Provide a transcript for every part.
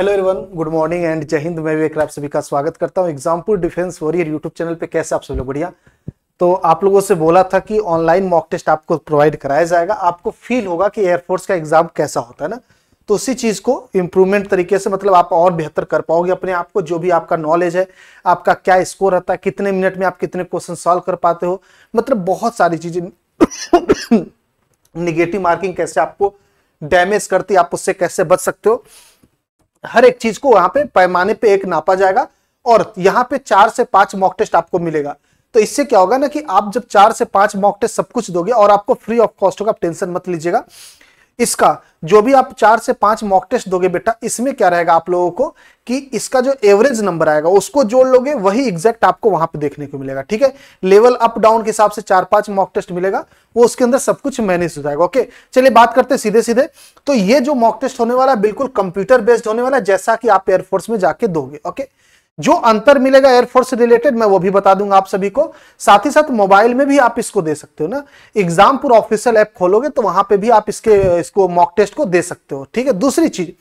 hello everyone good morning and जय हिंद मैं विवेक आप सभी का स्वागत करता हूं Exampur defence warrior YouTube channel पे कैसे आप सब लोग बढ़िया तो आप लोगों से बोला था कि ऑनलाइन मॉक टेस्ट आपको प्रोवाइड कराया जाएगा आपको फील होगा कि एयरफोर्स का एग्जाम कैसा होता है ना तो उसी चीज को इम्प्रूवमेंट तरीके से मतलब आप और बेहतर कर पाओगे अपने आप को जो भी आपका नॉलेज है आपका क्या स्कोर रहता है कितने मिनट में आप कितने क्वेश्चन सॉल्व कर पाते हो मतलब बहुत सारी चीजें निगेटिव मार्किंग कैसे आपको डैमेज करती आप उससे कैसे बच सकते हो हर एक चीज को यहाँ पे पैमाने पे एक नापा जाएगा और यहाँ पे चार से पांच मॉक टेस्ट आपको मिलेगा तो इससे क्या होगा ना कि आप जब चार से पांच मॉक टेस्ट सब कुछ दोगे और आपको फ्री ऑफ कॉस्ट होगा आप टेंशन मत लीजिएगा इसका जो भी आप चार से पांच मॉक टेस्ट दोगे बेटा इसमें क्या रहेगा आप लोगों को कि इसका जो एवरेज नंबर आएगा उसको जोड़ लोगे वही एग्जैक्ट आपको वहां पे देखने को मिलेगा ठीक है लेवल अप डाउन के हिसाब से चार पांच मॉक टेस्ट मिलेगा वो उसके अंदर सब कुछ मैनेज हो जाएगा ओके चलिए बात करते सीधे सीधे तो ये जो मॉक टेस्ट होने वाला बिल्कुल कंप्यूटर बेस्ड होने वाला जैसा कि आप एयरफोर्स में जाके दोगे ओके जो अंतर मिलेगा एयरफोर्स रिलेटेड मैं वो भी बता दूंगा आप सभी को साथ ही साथ मोबाइल में भी आप इसको दे सकते हो ना एग्जामपुर ऑफिशियल ऐप खोलोगे तो वहां पे भी आप इसके इसको मॉक टेस्ट को दे सकते हो ठीक है दूसरी चीज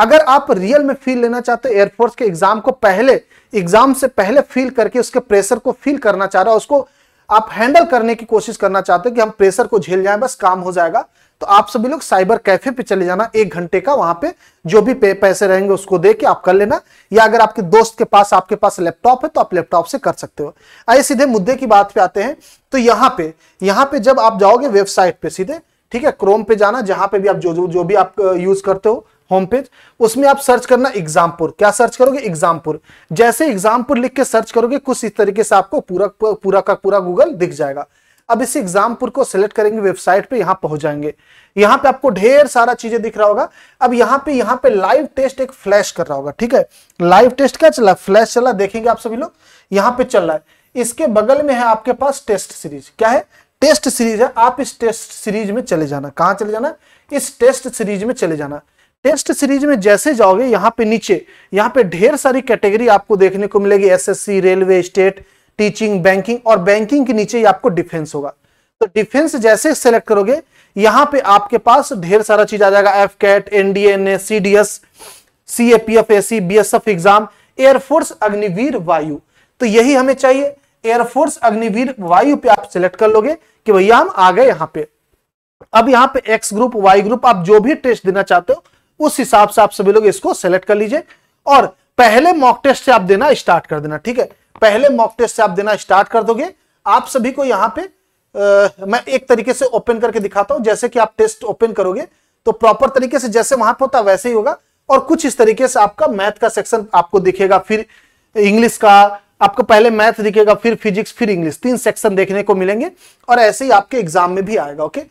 अगर आप रियल में फील लेना चाहते हो एयरफोर्स के एग्जाम को पहले एग्जाम से पहले फील करके उसके प्रेशर को फील करना चाह रहे हो उसको आप हैंडल करने की कोशिश करना चाहते हो कि हम प्रेशर को झेल जाए बस काम हो जाएगा तो आप सभी लोग साइबर कैफे पे चले जाना एक घंटे का वहां पे जो भी पैसे रहेंगे उसको दे के आप कर लेना या अगर आपके दोस्त के पास आपके पास लैपटॉप है तो आप लैपटॉप से कर सकते हो आइए सीधे मुद्दे की बात पे आते हैं तो यहाँ पे यहाँ पे जब आप जाओगे वेबसाइट पे सीधे ठीक है क्रोम पे जाना जहां पे भी आप जो, जो भी आप यूज करते हो होम पेज उसमें आप सर्च करना एग्जामपुर क्या सर्च करोगे एग्जामपुर जैसे एग्जामपुर लिख के सर्च करोगे कुछ इस तरीके से आपको पूरा पूरा का पूरा गूगल दिख जाएगा अब इस एग्जामपुर को सिलेक्ट करेंगे वेबसाइट पे यहाँ पहुंच जाएंगे यहां पे आपको ढेर सारा चीजें दिख रहा होगा अब यहाँ पे यहाँ पे लाइव टेस्ट एक फ्लैश कर रहा होगा ठीक है लाइव टेस्ट क्या चला फ्लैश चला देखेंगे आप सभी लोग यहाँ पे चल रहा है इसके बगल में है आपके पास टेस्ट सीरीज क्या है टेस्ट सीरीज है आप इस टेस्ट सीरीज में चले जाना कहां चले जाना इस टेस्ट सीरीज में चले जाना टेस्ट सीरीज में जैसे जाओगे यहाँ पे नीचे यहाँ पे ढेर सारी कैटेगरी आपको देखने को मिलेगी SSC railway state teaching banking और बैंकिंग के नीचे ही आपको डिफेंस होगा तो डिफेंस जैसे सेलेक्ट करोगे यहाँ पे आपके पास ढेर सारा चीज आ जाएगा AFCAT NDA NA CDS C A P F A C B S F exam air force Agniveer Vayu तो यही हमें चाहिए एयरफोर्स अग्निवीर वायु पे आप सिलेक्ट कर लोगे कि भैया हम आ गए यहाँ पे अब यहाँ पे एक्स ग्रुप वाई ग्रुप आप जो भी टेस्ट देना चाहते हो उस हिसाब से आप सभी लोग इसको सेलेक्ट कर लीजिए और पहले मॉक टेस्ट से आप देना स्टार्ट कर देना ठीक है पहले मॉक टेस्ट से आप देना स्टार्ट कर दोगे आप सभी को यहां पे आ, मैं एक तरीके से ओपन करके दिखाता हूं जैसे कि आप टेस्ट ओपन करोगे तो प्रॉपर तरीके से जैसे वहां पर होता वैसे ही होगा और कुछ इस तरीके से आपका मैथ का सेक्शन आपको दिखेगा फिर इंग्लिश का आपको पहले मैथ दिखेगा फिर फिजिक्स फिर इंग्लिश तीन सेक्शन देखने को मिलेंगे और ऐसे ही आपके एग्जाम में भी आएगा ओके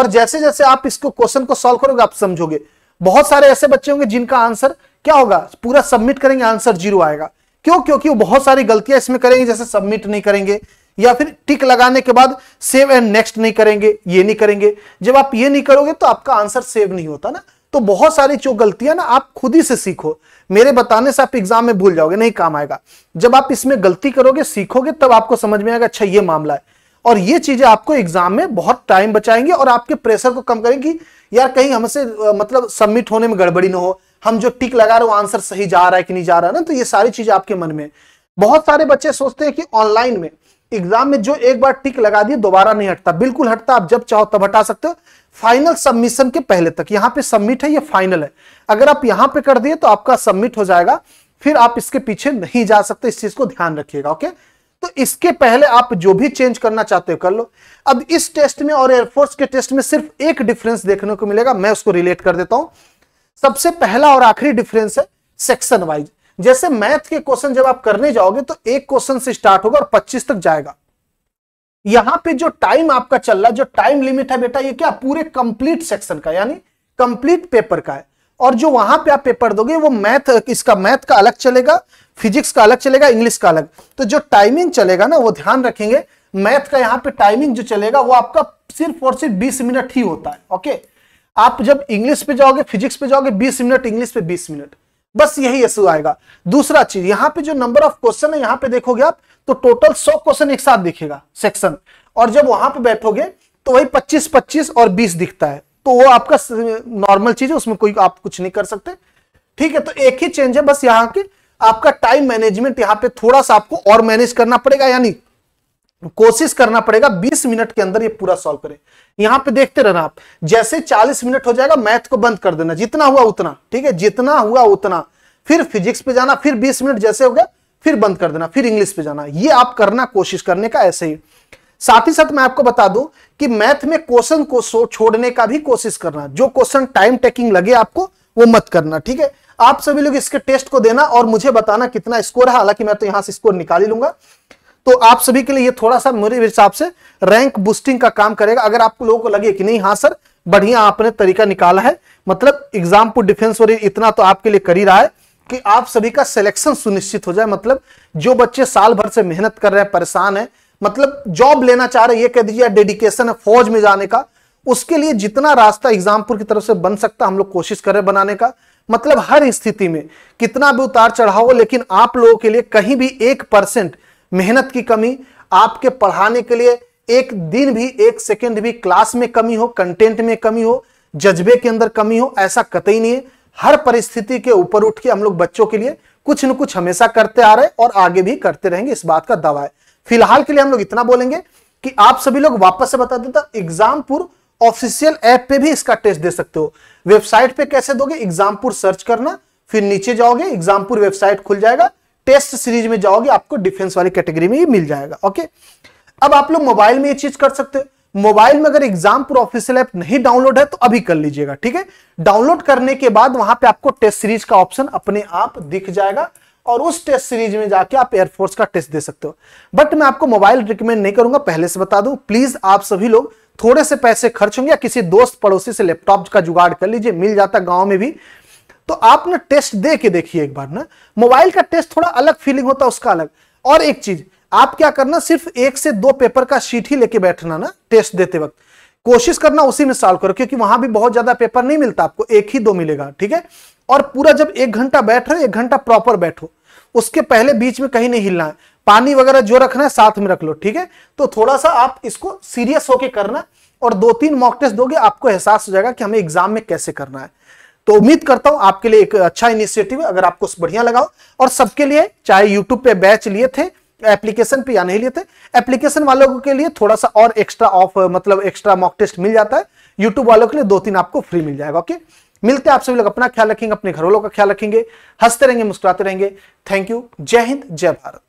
और जैसे जैसे आप इसको क्वेश्चन को सॉल्व करोगे आप समझोगे बहुत सारे ऐसे बच्चे होंगे जिनका आंसर क्या होगा पूरा सबमिट करेंगे आंसर जीरो आएगा क्यों क्योंकि वो बहुत सारी गलतियां इसमें करेंगे जैसे सबमिट नहीं करेंगे या फिर टिक लगाने के बाद सेव एंड नेक्स्ट नहीं करेंगे ये नहीं करेंगे जब आप ये नहीं करोगे तो आपका आंसर सेव नहीं होता ना तो बहुत सारी जो गलतियां ना आप खुद ही से सीखो मेरे बताने से आप एग्जाम में भूल जाओगे नहीं काम आएगा जब आप इसमें गलती करोगे सीखोगे तब आपको समझ में आएगा अच्छा ये मामला है और ये चीजें आपको एग्जाम में बहुत टाइम बचाएंगे और आपके प्रेशर को कम करेंगी यार कहीं हमसे मतलब सबमिट होने में गड़बड़ी ना हो हम जो टिक लगा रहे हो आंसर सही जा रहा है कि नहीं जा रहा है ना तो ये सारी चीजें आपके मन में बहुत सारे बच्चे सोचते हैं कि ऑनलाइन में एग्जाम में जो एक बार टिक लगा दिए दोबारा नहीं हटता बिल्कुल हटता आप जब चाहो तब हटा सकते हो फाइनल सबमिशन के पहले तक यहाँ पे सबमिट है ये फाइनल है अगर आप यहाँ पे कर दिए तो आपका सबमिट हो जाएगा फिर आप इसके पीछे नहीं जा सकते इस चीज को ध्यान रखिएगा ओके तो इसके पहले आप जो भी चेंज करना चाहते हो कर लो अब इस टेस्ट में और एयरफोर्स के टेस्ट में सिर्फ एक डिफरेंस देखने को मिलेगा मैं उसको रिलेट कर देता हूं सबसे पहला और आखिरी डिफरेंस है सेक्शन वाइज जैसे मैथ के क्वेश्चन जब आप करने जाओगे तो एक क्वेश्चन से स्टार्ट होगा और पच्चीस तक जाएगा यहां पे जो टाइम आपका चल रहा है जो टाइम लिमिट है बेटा ये क्या पूरे कंप्लीट सेक्शन का यानी कंप्लीट पेपर का है और जो वहां पे आप पेपर दोगे वो मैथ इसका मैथ का अलग चलेगा फिजिक्स का अलग चलेगा इंग्लिश का अलग तो जो टाइमिंग चलेगा ना वो ध्यान रखेंगे मैथ का यहाँ पे टाइमिंग जो चलेगा वो आपका सिर्फ और सिर्फ बीस मिनट ही होता है ओके आप जब इंग्लिश पे जाओगे फिजिक्स पे जाओगे बीस मिनट इंग्लिश पे बीस मिनट बस यही इशू आएगा दूसरा चीज यहाँ पे जो नंबर ऑफ क्वेश्चन है यहाँ पे देखोगे आप तो टोटल सौ क्वेश्चन एक साथ दिखेगा सेक्शन और जब वहां पे बैठोगे तो वही पच्चीस पच्चीस और बीस दिखता है तो वो आपका नॉर्मल चीज है उसमें कोई आप कुछ नहीं कर सकते ठीक है तो एक ही चेंज है बस यहाँ की आपका टाइम मैनेजमेंट यहाँ पे थोड़ा सा आपको और मैनेज करना पड़ेगा यानी कोशिश करना पड़ेगा 20 मिनट के अंदर ये पूरा सॉल्व करें यहां पे देखते रहना आप जैसे 40 मिनट हो जाएगा मैथ को बंद कर देना जितना हुआ उतना ठीक है जितना हुआ उतना फिर फिजिक्स पे जाना फिर 20 मिनट जैसे हो गया फिर बंद कर देना फिर इंग्लिश पे जाना ये आप करना कोशिश करने का ऐसे ही साथ ही साथ मैं आपको बता दूं कि मैथ में क्वेश्चन को सो छोड़ने का भी कोशिश करना जो क्वेश्चन टाइम टेकिंग लगे आपको वो मत करना ठीक है आप सभी लोग इसके टेस्ट को देना और मुझे बताना कितना स्कोर है हालांकि मैं तो यहां से स्कोर निकाल ही लूंगा तो आप सभी के लिए ये थोड़ा सा मेरे हिसाब से रैंक बुस्टिंग का काम करेगा अगर आप लोगों को लगे कि नहीं हाँ सर बढ़िया आपने तरीका निकाला है मतलब एग्जाम पर डिफेंस वगैरह इतना तो आपके लिए कर ही रहा है कि आप सभी का सिलेक्शन सुनिश्चित हो जाए मतलब जो बच्चे साल भर से मेहनत कर रहे हैं परेशान है मतलब जॉब लेना चाह रहे है कह दीजिए डेडिकेशन है फौज में जाने का उसके लिए जितना रास्ता एग्जामपुर की तरफ से बन सकता हम लोग कोशिश करें बनाने का मतलब हर स्थिति में कितना भी उतार चढ़ाव हो लेकिन आप लोगों के लिए कहीं भी एक परसेंट मेहनत की कमी आपके पढ़ाने के लिए एक दिन भी एक सेकेंड भी क्लास में कमी हो कंटेंट में कमी हो जज्बे के अंदर कमी हो ऐसा कतई नहीं है हर परिस्थिति के ऊपर उठ के हम लोग बच्चों के लिए कुछ न कुछ हमेशा करते आ रहे और आगे भी करते रहेंगे इस बात का दवा है फिलहाल के लिए हम लोग इतना बोलेंगे कि आप सभी लोग वापस से बता देता तो एग्जामपुर ऑफिशियल ऐप पे भी इसका टेस्ट दे सकते हो वेबसाइट पे कैसे दोगे एग्जामपुर सर्च करना फिर नीचे जाओगे एग्जामपुर वेबसाइट खुल जाएगा टेस्ट सीरीज में जाओगे आपको डिफेंस वाली कैटेगरी में ही मिल जाएगा ओके अब आप लोग मोबाइल में ये चीज कर सकते हो मोबाइल में अगर एग्जामपुर ऑफिशियल ऐप नहीं डाउनलोड है तो अभी कर लीजिएगा ठीक है डाउनलोड करने के बाद वहां पे आपको टेस्ट सीरीज का ऑप्शन अपने आप दिख जाएगा और उस टेस्ट सीरीज में जाके आप एयरफोर्स का टेस्ट दे सकते हो बट मैं आपको मोबाइल रिकमेंड नहीं करूंगा पहले से बता दूं प्लीज आप सभी लोग थोड़े से पैसे खर्च होंगे या किसी दोस्त पड़ोसी से लैपटॉप का जुगाड़ कर लीजिए मिल जाता गांव में भी तो आप ना टेस्ट दे के देखिए एक बार ना मोबाइल का टेस्ट थोड़ा अलग फीलिंग होता है उसका अलग और एक चीज आप क्या करना सिर्फ एक से दो पेपर का शीट ही लेके बैठना ना टेस्ट देते वक्त कोशिश करना उसी में सॉल्व करो क्योंकि वहां भी बहुत ज्यादा पेपर नहीं मिलता आपको एक ही दो मिलेगा ठीक है और पूरा जब एक घंटा बैठ रहे एक घंटा प्रॉपर बैठो उसके पहले बीच में कहीं नहीं हिलना है पानी वगैरह जो रखना है साथ में रख लो ठीक है तो थोड़ा सा आप इसको सीरियस होके करना और दो तीन मॉक टेस्ट दोगे आपको एहसास हो जाएगा कि हमें एग्जाम में कैसे करना है तो उम्मीद करता हूं आपके लिए एक अच्छा इनिशिएटिव है अगर आपको बढ़िया लगाओ और सबके लिए चाहे यूट्यूब पे बैच लिए थे एप्लीकेशन पे या नहीं लिए थे एप्लीकेशन वालों के लिए थोड़ा सा और एक्स्ट्रा ऑफ मतलब एक्स्ट्रा मॉक टेस्ट मिल जाता है यूट्यूब वालों के लिए दो तीन आपको फ्री मिल जाएगा ओके मिलते हैं आप सभी लोग अपना ख्याल रखेंगे अपने घर वालों का ख्याल रखेंगे हंसते रहेंगे मुस्कुराते रहेंगे थैंक यू जय हिंद जय भारत